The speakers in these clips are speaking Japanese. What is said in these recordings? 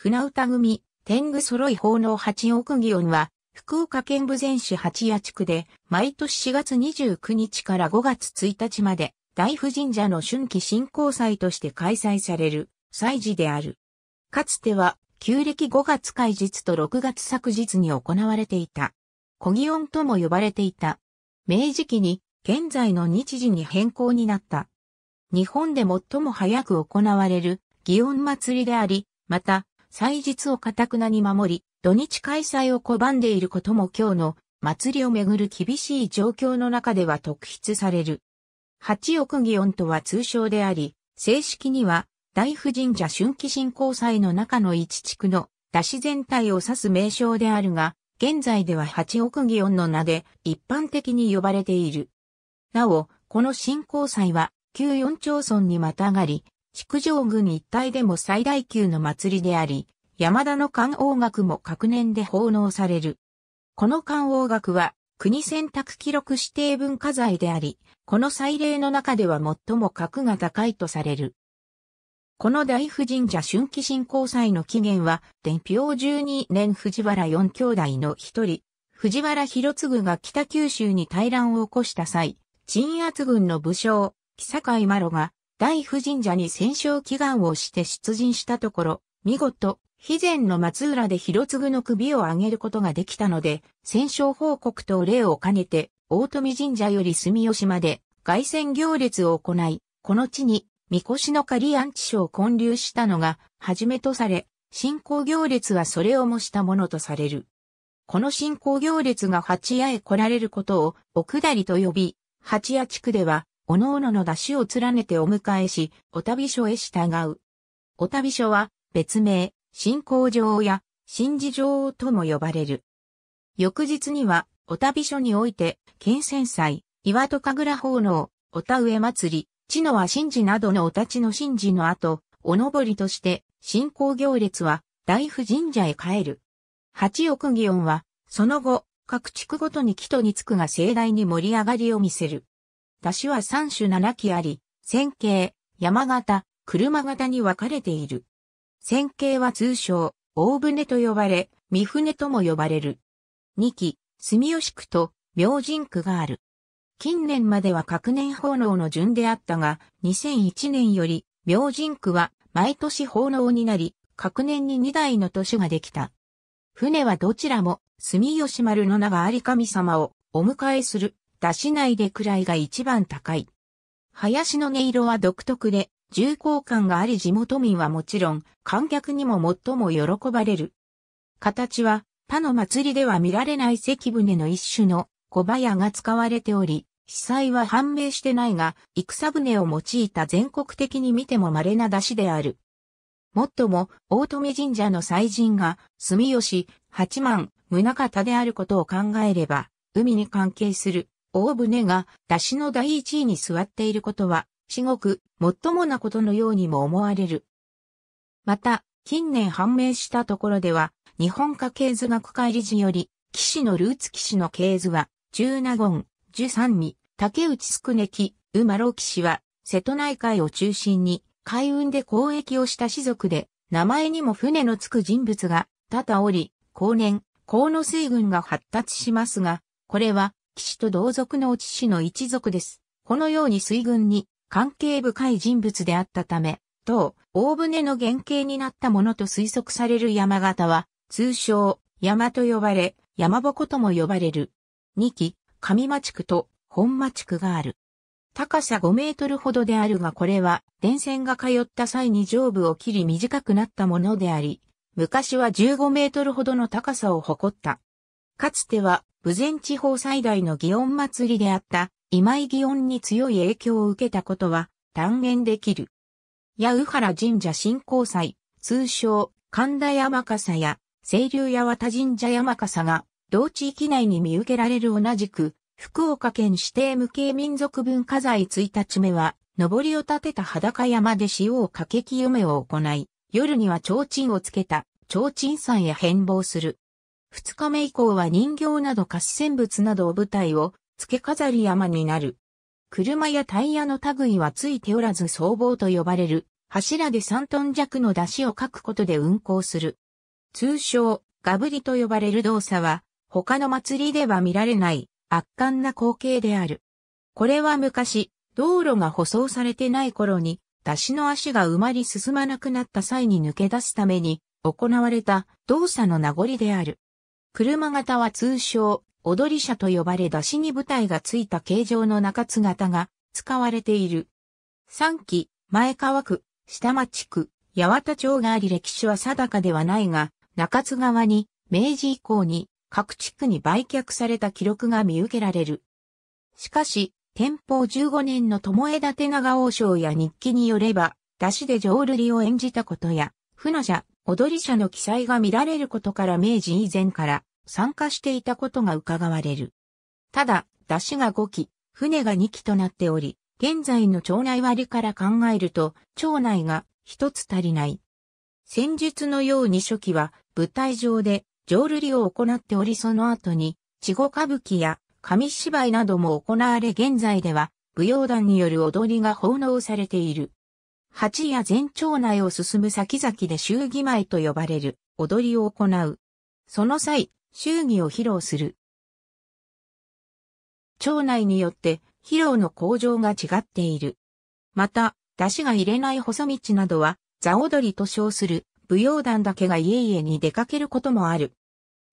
船歌組、天狗揃い奉納八億祇園は、福岡県武前市八谷地区で、毎年4月29日から5月1日まで、大夫神社の春季振興祭として開催される、祭事である。かつては、旧暦5月開日と6月昨日に行われていた。小祇園とも呼ばれていた。明治期に、現在の日時に変更になった。日本で最も早く行われる、祇園祭りであり、また、祭日を堅くなに守り、土日開催を拒んでいることも今日の祭りをめぐる厳しい状況の中では特筆される。八億祇園とは通称であり、正式には大夫神社春季振興祭の中の一地区の出し全体を指す名称であるが、現在では八億祇園の名で一般的に呼ばれている。なお、この振興祭は、旧四町村にまたがり、築城郡一帯でも最大級の祭りであり、山田の観王学も各年で奉納される。この観王学は国選択記録指定文化財であり、この祭礼の中では最も格が高いとされる。この大夫神社春季新興祭の起源は、伝票12年藤原四兄弟の一人、藤原広次が北九州に対乱を起こした際、鎮圧軍の武将、木坂井麻呂が大夫神社に戦勝祈願をして出陣したところ、見事、肥前の松浦で広継の首を上げることができたので、戦勝報告と礼を兼ねて、大富神社より住吉まで、外戦行列を行い、この地に、神輿の仮安置所を建立したのが、初めとされ、信仰行列はそれを模したものとされる。この信仰行列が八谷へ来られることを、お下りと呼び、八谷地区では、おのおのの出汁を連ねてお迎えし、お旅所へ従う。お旅所は、別名、新工場や、新事場とも呼ばれる。翌日には、お旅所において、県戦祭、岩戸神楽奉納、お田植え祭り、地のは神事などのお立ちの神事の後、おのぼりとして、信仰行列は、大夫神社へ帰る。八億祇園は、その後、各地区ごとに木とにつくが盛大に盛り上がりを見せる。出汁は3種7基あり、線形、山形、車型に分かれている。線形は通称、大船と呼ばれ、三船とも呼ばれる。二期、住吉区と明神区がある。近年までは各年奉納の順であったが、2001年より明神区は毎年奉納になり、各年に2台の都市ができた。船はどちらも住吉丸の名がり神様をお迎えする出しないで位が一番高い。林の音色は独特で、重厚感があり地元民はもちろん、観客にも最も喜ばれる。形は、他の祭りでは見られない関船の一種の小早が使われており、被災は判明してないが、戦船を用いた全国的に見ても稀な出しである。もっとも、大富神社の祭神が、住吉、八幡、宗方であることを考えれば、海に関係する大船が出しの第一位に座っていることは、至極、最もなことのようにも思われる。また、近年判明したところでは、日本家系図学会理事より、騎士のルーツ騎士の系図は、十納言、十三味、竹内すくねき、馬郎騎士は、瀬戸内海を中心に、海運で交易をした士族で、名前にも船のつく人物が、多々おり、後年、河野水軍が発達しますが、これは、騎士と同族の内の一族です。このように水軍に関係深い人物であったため、当、大船の原型になったものと推測される山形は、通称、山と呼ばれ、山鉾とも呼ばれる。2期、上間地区と本間地区がある。高さ5メートルほどであるがこれは、電線が通った際に上部を切り短くなったものであり、昔は15メートルほどの高さを誇った。かつては、武前地方最大の祇園祭りであった、今井祇園に強い影響を受けたことは、断言できる。八宇原神社振興祭、通称、神田山笠や、清流八幡神社山笠が、同地域内に見受けられる同じく、福岡県指定無形民族文化財1日目は、登りを立てた裸山で塩をかけき嫁を行い、夜には提灯をつけた、提灯山へ変貌する。二日目以降は人形など活戦物などを舞台を付け飾り山になる。車やタイヤの類はついておらず僧帽と呼ばれる柱で3トン弱の出汁をかくことで運行する。通称、ガブリと呼ばれる動作は他の祭りでは見られない圧巻な光景である。これは昔、道路が舗装されてない頃に、出汁の足が埋まり進まなくなった際に抜け出すために行われた動作の名残である。車型は通称、踊り車と呼ばれ出しに舞台がついた形状の中津型が使われている。3期、前川区、下町区、八幡町があり歴史は定かではないが、中津川に、明治以降に各地区に売却された記録が見受けられる。しかし、天保15年の友枝手長王将や日記によれば、出しで浄瑠璃を演じたことや、船車、踊り車の記載が見られることから明治以前から、参加していたことが伺われる。ただ、出汁が5機、船が2機となっており、現在の町内割りから考えると、町内が一つ足りない。戦術のように初期は舞台上で浄瑠璃を行っておりその後に、稚語歌舞伎や紙芝居なども行われ現在では舞踊団による踊りが奉納されている。八や全町内を進む先々で衆儀舞と呼ばれる踊りを行う。その際、祝儀を披露する。町内によって披露の向上が違っている。また、出汁が入れない細道などは、座踊りと称する舞踊団だけが家々に出かけることもある。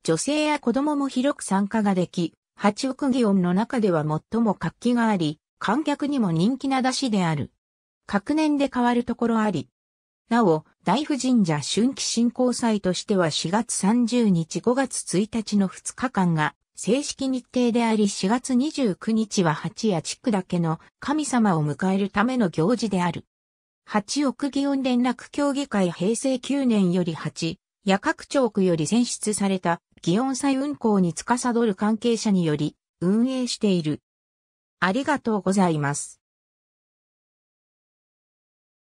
女性や子供も広く参加ができ、八億祇園の中では最も活気があり、観客にも人気な出汁である。各年で変わるところあり、なお、大夫神社春季振興祭としては4月30日5月1日の2日間が正式日程であり4月29日は八夜地区だけの神様を迎えるための行事である。八億祇園連絡協議会平成9年より八、夜各町区より選出された祇園祭運行に司る関係者により運営している。ありがとうございます。